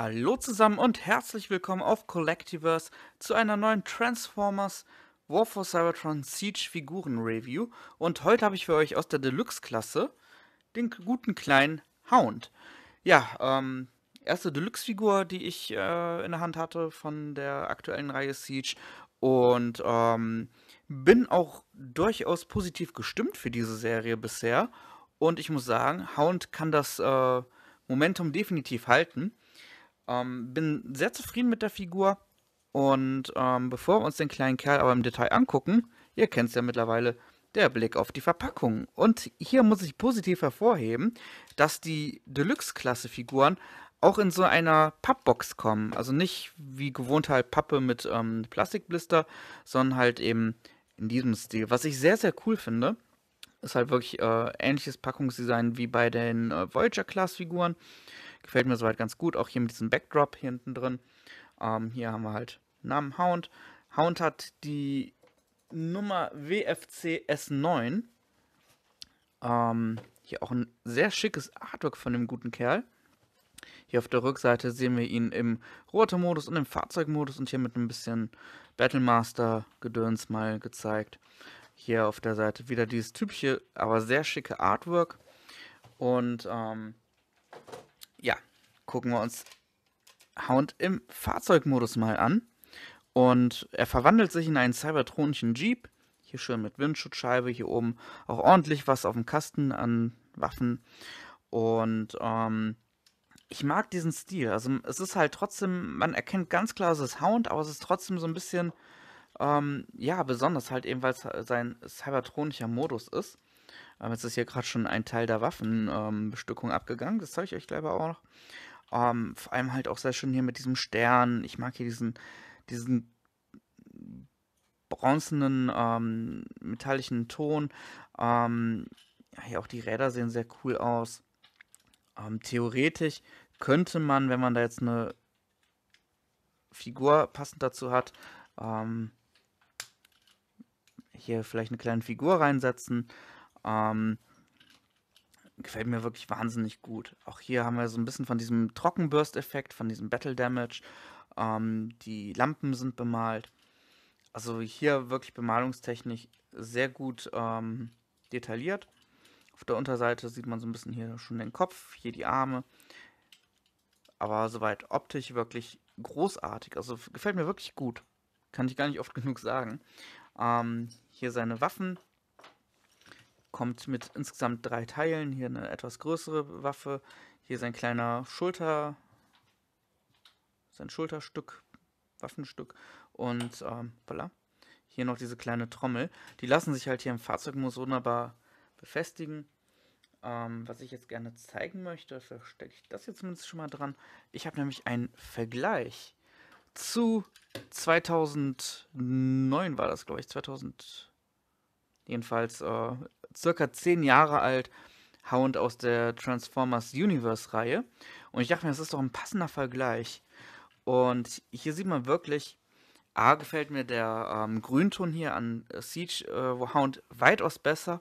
Hallo zusammen und herzlich willkommen auf Collectiverse zu einer neuen Transformers War for Cybertron Siege Figuren Review. Und heute habe ich für euch aus der Deluxe-Klasse den guten kleinen Hound. Ja, ähm, erste Deluxe-Figur, die ich äh, in der Hand hatte von der aktuellen Reihe Siege. Und ähm, bin auch durchaus positiv gestimmt für diese Serie bisher. Und ich muss sagen, Hound kann das äh, Momentum definitiv halten. Ähm, bin sehr zufrieden mit der Figur. Und ähm, bevor wir uns den kleinen Kerl aber im Detail angucken, ihr kennt es ja mittlerweile, der Blick auf die Verpackung. Und hier muss ich positiv hervorheben, dass die Deluxe-Klasse-Figuren auch in so einer Pappbox kommen. Also nicht wie gewohnt halt Pappe mit ähm, Plastikblister, sondern halt eben in diesem Stil. Was ich sehr, sehr cool finde, ist halt wirklich äh, ähnliches Packungsdesign wie bei den äh, Voyager-Class-Figuren. Gefällt mir soweit ganz gut. Auch hier mit diesem Backdrop hier hinten drin. Ähm, hier haben wir halt Namen Hound. Hound hat die Nummer WFC S9. Ähm, hier auch ein sehr schickes Artwork von dem guten Kerl. Hier auf der Rückseite sehen wir ihn im Rotor-Modus und im Fahrzeugmodus und hier mit ein bisschen Battlemaster-Gedöns mal gezeigt. Hier auf der Seite wieder dieses typische, aber sehr schicke Artwork. Und ähm, ja, gucken wir uns Hound im Fahrzeugmodus mal an. Und er verwandelt sich in einen Cybertronischen Jeep. Hier schön mit Windschutzscheibe, hier oben auch ordentlich was auf dem Kasten an Waffen. Und ähm, ich mag diesen Stil. Also es ist halt trotzdem, man erkennt ganz klar, es ist Hound, aber es ist trotzdem so ein bisschen, ähm, ja, besonders halt eben, weil es sein cybertronischer Modus ist. Ähm, jetzt ist hier gerade schon ein Teil der Waffenbestückung ähm, abgegangen. Das zeige ich euch gleich auch noch. Ähm, vor allem halt auch sehr schön hier mit diesem Stern. Ich mag hier diesen, diesen bronzenen, ähm, metallischen Ton. Ähm, hier auch die Räder sehen sehr cool aus. Ähm, theoretisch könnte man, wenn man da jetzt eine Figur passend dazu hat, ähm, hier vielleicht eine kleine Figur reinsetzen. Ähm, gefällt mir wirklich wahnsinnig gut. Auch hier haben wir so ein bisschen von diesem Trockenburst-Effekt, von diesem Battle Damage. Ähm, die Lampen sind bemalt. Also hier wirklich bemalungstechnisch sehr gut ähm, detailliert. Auf der Unterseite sieht man so ein bisschen hier schon den Kopf, hier die Arme. Aber soweit optisch wirklich großartig. Also gefällt mir wirklich gut. Kann ich gar nicht oft genug sagen. Ähm, hier seine Waffen kommt mit insgesamt drei Teilen. Hier eine etwas größere Waffe, hier sein kleiner Schulter, sein Schulterstück, Waffenstück und ähm, voilà. Hier noch diese kleine Trommel. Die lassen sich halt hier im Fahrzeug nur so wunderbar befestigen. Ähm, was ich jetzt gerne zeigen möchte, verstecke ich das jetzt zumindest schon mal dran. Ich habe nämlich einen Vergleich zu 2009 war das, glaube ich, 2000 jedenfalls äh, circa zehn Jahre alt, Hound aus der Transformers Universe-Reihe. Und ich dachte mir, das ist doch ein passender Vergleich. Und hier sieht man wirklich, A, gefällt mir der ähm, Grünton hier an äh, Siege, äh, wo Hound weitaus besser.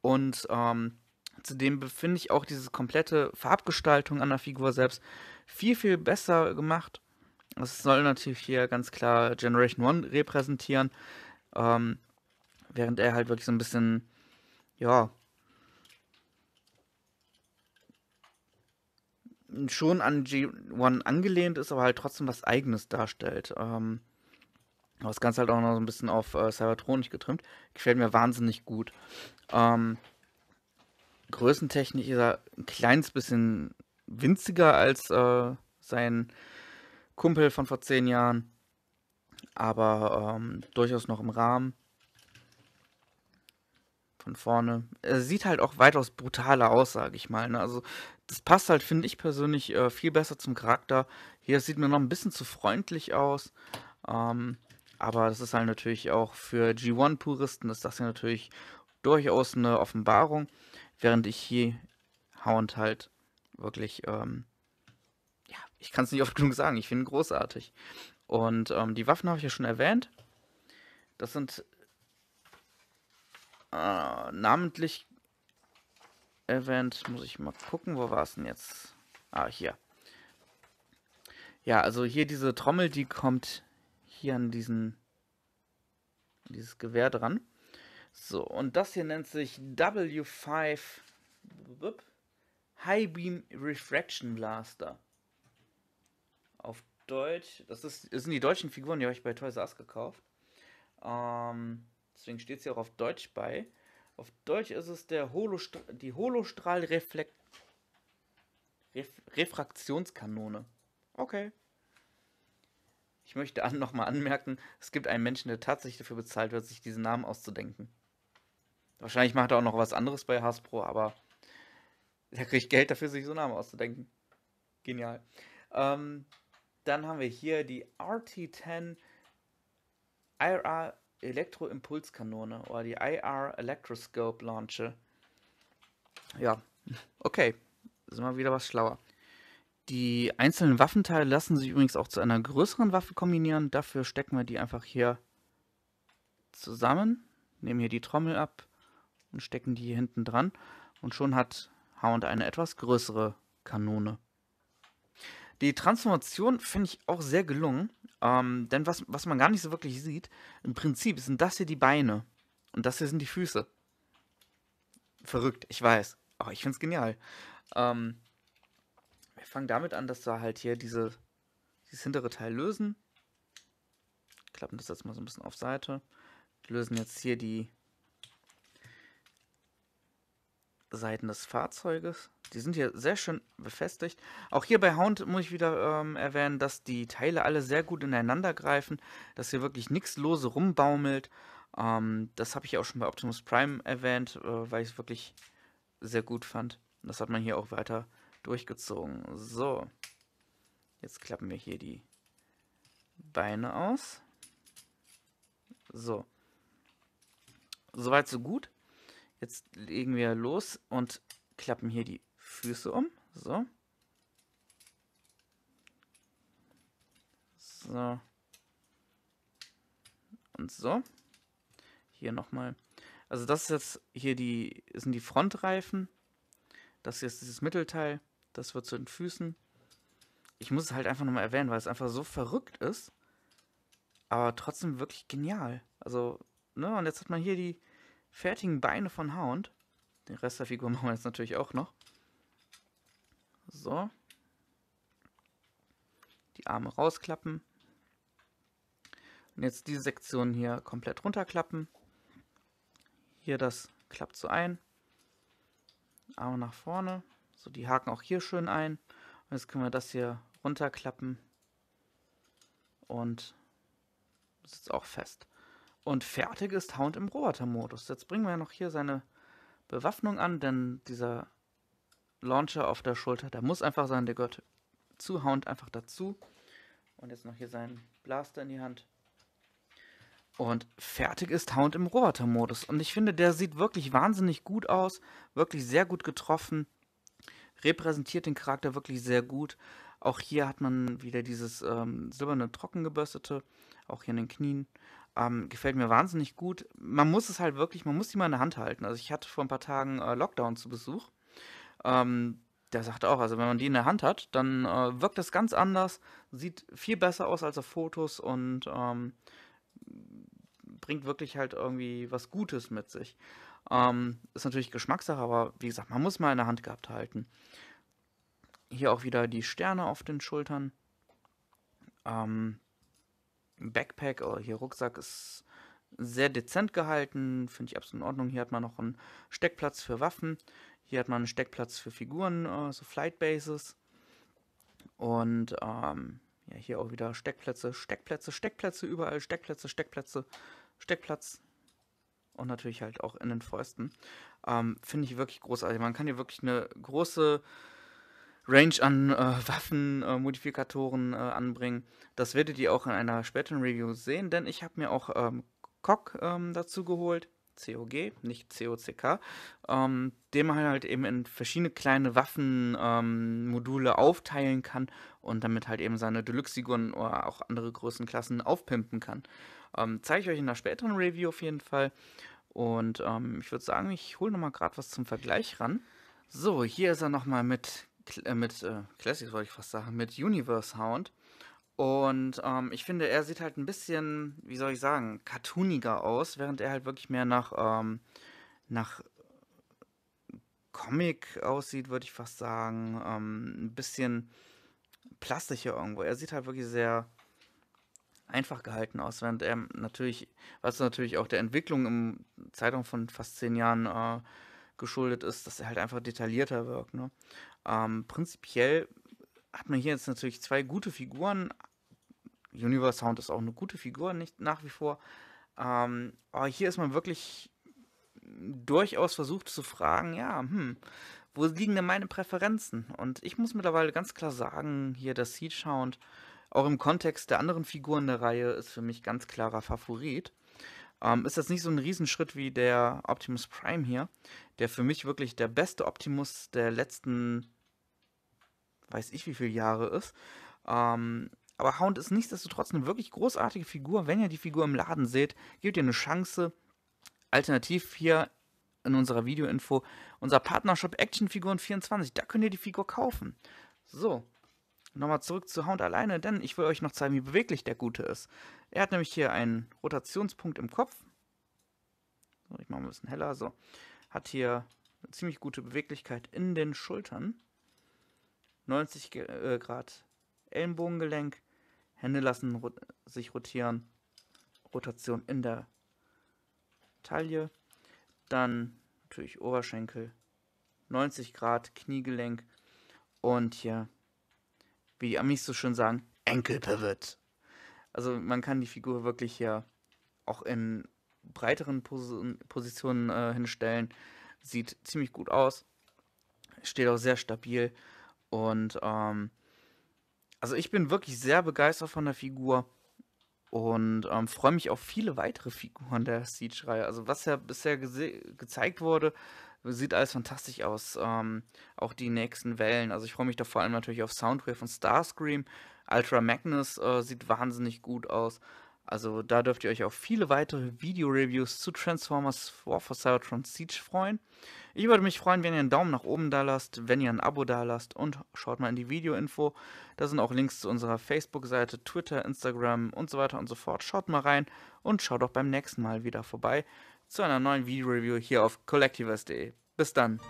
Und ähm, zudem befinde ich auch diese komplette Farbgestaltung an der Figur selbst viel, viel besser gemacht. Das soll natürlich hier ganz klar Generation 1 repräsentieren, ähm, während er halt wirklich so ein bisschen ja, schon an G1 angelehnt ist, aber halt trotzdem was Eigenes darstellt. Ähm, das Ganze halt auch noch so ein bisschen auf äh, Cybertronic getrimmt. Gefällt mir wahnsinnig gut. Ähm, größentechnisch ist er ein kleines bisschen winziger als äh, sein Kumpel von vor zehn Jahren. Aber ähm, durchaus noch im Rahmen von vorne. Er äh, sieht halt auch weitaus brutaler aus, sage ich mal. Ne? Also das passt halt, finde ich persönlich, äh, viel besser zum Charakter. Hier sieht mir noch ein bisschen zu freundlich aus. Ähm, aber das ist halt natürlich auch für G1-Puristen ist das ja natürlich durchaus eine Offenbarung. Während ich hier Hound halt wirklich, ähm, ja, ich kann es nicht oft genug sagen, ich finde ihn großartig. Und ähm, die Waffen habe ich ja schon erwähnt. Das sind äh, namentlich erwähnt. Muss ich mal gucken, wo war es denn jetzt? Ah, hier. Ja, also hier diese Trommel, die kommt hier an diesen dieses Gewehr dran. So, und das hier nennt sich W5 High Beam Refraction Blaster. Auf Deutsch, das, ist, das sind die deutschen Figuren, die habe ich bei Toys R Us gekauft. Ähm, Deswegen steht es hier auch auf Deutsch bei. Auf Deutsch ist es der Holostra die Holostrahlrefraktionskanone. Ref Okay. Ich möchte an, nochmal anmerken, es gibt einen Menschen, der tatsächlich dafür bezahlt wird, sich diesen Namen auszudenken. Wahrscheinlich macht er auch noch was anderes bei Hasbro, aber er kriegt Geld dafür, sich so einen Namen auszudenken. Genial. Ähm, dann haben wir hier die RT10 IRA Elektroimpulskanone oder die IR Electroscope Launcher. Ja, okay. Sind wir wieder was schlauer. Die einzelnen Waffenteile lassen sich übrigens auch zu einer größeren Waffe kombinieren. Dafür stecken wir die einfach hier zusammen, nehmen hier die Trommel ab und stecken die hier hinten dran. Und schon hat Hound eine etwas größere Kanone. Die Transformation finde ich auch sehr gelungen, ähm, denn was, was man gar nicht so wirklich sieht, im Prinzip sind das hier die Beine und das hier sind die Füße. Verrückt, ich weiß. Aber oh, ich finde es genial. Ähm, wir fangen damit an, dass wir halt hier diese, dieses hintere Teil lösen. Klappen das jetzt mal so ein bisschen auf Seite. Wir lösen jetzt hier die Seiten des Fahrzeuges. Die sind hier sehr schön befestigt. Auch hier bei Hound muss ich wieder ähm, erwähnen, dass die Teile alle sehr gut ineinander greifen, dass hier wirklich nichts lose rumbaumelt. Ähm, das habe ich auch schon bei Optimus Prime erwähnt, äh, weil ich es wirklich sehr gut fand. Das hat man hier auch weiter durchgezogen. So, jetzt klappen wir hier die Beine aus. So, soweit so gut. Jetzt legen wir los und klappen hier die Füße um. So. So. Und so. Hier nochmal. Also das ist jetzt hier die, sind die Frontreifen. Das hier ist dieses Mittelteil. Das wird zu den Füßen. Ich muss es halt einfach nochmal erwähnen, weil es einfach so verrückt ist. Aber trotzdem wirklich genial. Also, ne, und jetzt hat man hier die fertigen Beine von Hound. Den Rest der Figur machen wir jetzt natürlich auch noch. So. Die Arme rausklappen. Und jetzt diese Sektion hier komplett runterklappen. Hier das klappt so ein. Arme nach vorne. So, die haken auch hier schön ein. Und jetzt können wir das hier runterklappen. Und sitzt auch fest. Und fertig ist Hound im Robotermodus. Jetzt bringen wir noch hier seine Bewaffnung an, denn dieser Launcher auf der Schulter. Da muss einfach sein, der gehört zu Hound einfach dazu. Und jetzt noch hier seinen Blaster in die Hand. Und fertig ist Hound im Roboter-Modus. Und ich finde, der sieht wirklich wahnsinnig gut aus. Wirklich sehr gut getroffen. Repräsentiert den Charakter wirklich sehr gut. Auch hier hat man wieder dieses ähm, silberne Trockengebürstete. Auch hier an den Knien. Ähm, gefällt mir wahnsinnig gut. Man muss es halt wirklich, man muss die mal in der Hand halten. Also ich hatte vor ein paar Tagen äh, Lockdown zu Besuch. Ähm, der sagt auch, also wenn man die in der Hand hat, dann äh, wirkt das ganz anders, sieht viel besser aus als auf Fotos und ähm, bringt wirklich halt irgendwie was Gutes mit sich. Ähm, ist natürlich Geschmackssache, aber wie gesagt, man muss mal in der Hand gehabt halten. Hier auch wieder die Sterne auf den Schultern. Ähm, Backpack oder oh, hier Rucksack ist sehr dezent gehalten, finde ich absolut in Ordnung. Hier hat man noch einen Steckplatz für Waffen. Hier hat man einen Steckplatz für Figuren, äh, so Bases. Und ähm, ja, hier auch wieder Steckplätze, Steckplätze, Steckplätze, überall Steckplätze, Steckplätze, Steckplatz. Und natürlich halt auch in den Fäusten. Ähm, Finde ich wirklich großartig. Man kann hier wirklich eine große Range an äh, Waffen, äh, äh, anbringen. Das werdet ihr auch in einer späteren Review sehen, denn ich habe mir auch ähm, Cock ähm, dazu geholt. COG, nicht COCK, ähm, den man halt eben in verschiedene kleine Waffenmodule ähm, aufteilen kann und damit halt eben seine Deluxe-Figuren oder auch andere Größenklassen aufpimpen kann. Ähm, Zeige ich euch in einer späteren Review auf jeden Fall. Und ähm, ich würde sagen, ich hole nochmal gerade was zum Vergleich ran. So, hier ist er nochmal mit, äh, mit äh, Classics, wollte ich fast sagen, mit Universe Hound. Und ähm, ich finde, er sieht halt ein bisschen, wie soll ich sagen, cartooniger aus, während er halt wirklich mehr nach, ähm, nach Comic aussieht, würde ich fast sagen. Ähm, ein bisschen plastischer irgendwo. Er sieht halt wirklich sehr einfach gehalten aus, während er natürlich, was natürlich auch der Entwicklung im Zeitraum von fast zehn Jahren äh, geschuldet ist, dass er halt einfach detaillierter wirkt. Ne? Ähm, prinzipiell hat man hier jetzt natürlich zwei gute Figuren, Universe Sound ist auch eine gute Figur, nicht nach wie vor. Ähm, aber hier ist man wirklich durchaus versucht zu fragen, ja, hm, wo liegen denn meine Präferenzen? Und ich muss mittlerweile ganz klar sagen, hier der Siege Sound, auch im Kontext der anderen Figuren der Reihe, ist für mich ganz klarer Favorit. Ähm, ist das nicht so ein Riesenschritt wie der Optimus Prime hier, der für mich wirklich der beste Optimus der letzten, weiß ich wie viele Jahre ist. Ähm, aber Hound ist nichtsdestotrotz eine wirklich großartige Figur. Wenn ihr die Figur im Laden seht, gebt ihr eine Chance. Alternativ hier in unserer Videoinfo unser Partnershop Actionfiguren 24. Da könnt ihr die Figur kaufen. So, nochmal zurück zu Hound alleine, denn ich will euch noch zeigen, wie beweglich der Gute ist. Er hat nämlich hier einen Rotationspunkt im Kopf. So, ich mache mal ein bisschen heller. So, hat hier eine ziemlich gute Beweglichkeit in den Schultern. 90 äh, Grad Ellenbogengelenk, Hände lassen rot sich rotieren. Rotation in der Taille. Dann natürlich Oberschenkel. 90 Grad, Kniegelenk. Und hier, wie die Amis so schön sagen, Enkelpivot. Also man kann die Figur wirklich hier auch in breiteren Pos Positionen äh, hinstellen. Sieht ziemlich gut aus. Steht auch sehr stabil. Und ähm, also ich bin wirklich sehr begeistert von der Figur und ähm, freue mich auf viele weitere Figuren der Siege-Reihe. Also was ja bisher gezeigt wurde, sieht alles fantastisch aus. Ähm, auch die nächsten Wellen. Also ich freue mich da vor allem natürlich auf Soundwave und Starscream. Ultra Magnus äh, sieht wahnsinnig gut aus. Also da dürft ihr euch auf viele weitere Video-Reviews zu Transformers War for Cybertron Siege freuen. Ich würde mich freuen, wenn ihr einen Daumen nach oben da lasst, wenn ihr ein Abo da lasst und schaut mal in die Video-Info. Da sind auch Links zu unserer Facebook-Seite, Twitter, Instagram und so weiter und so fort. Schaut mal rein und schaut auch beim nächsten Mal wieder vorbei zu einer neuen Video-Review hier auf collectivers.de. Bis dann!